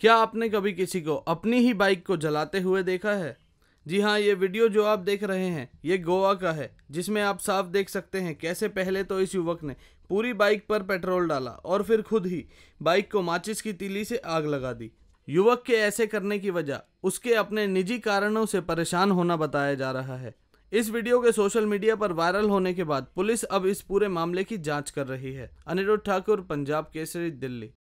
क्या आपने कभी किसी को अपनी ही बाइक को जलाते हुए देखा है जी हाँ ये वीडियो जो आप देख रहे हैं ये गोवा का है जिसमें आप साफ देख सकते हैं कैसे पहले तो इस युवक ने पूरी बाइक पर पेट्रोल डाला और फिर खुद ही बाइक को माचिस की तीली से आग लगा दी युवक के ऐसे करने की वजह उसके अपने निजी कारणों से परेशान होना बताया जा रहा है इस वीडियो के सोशल मीडिया पर वायरल होने के बाद पुलिस अब इस पूरे मामले की जाँच कर रही है अनिरुद्ध ठाकुर पंजाब केसरी दिल्ली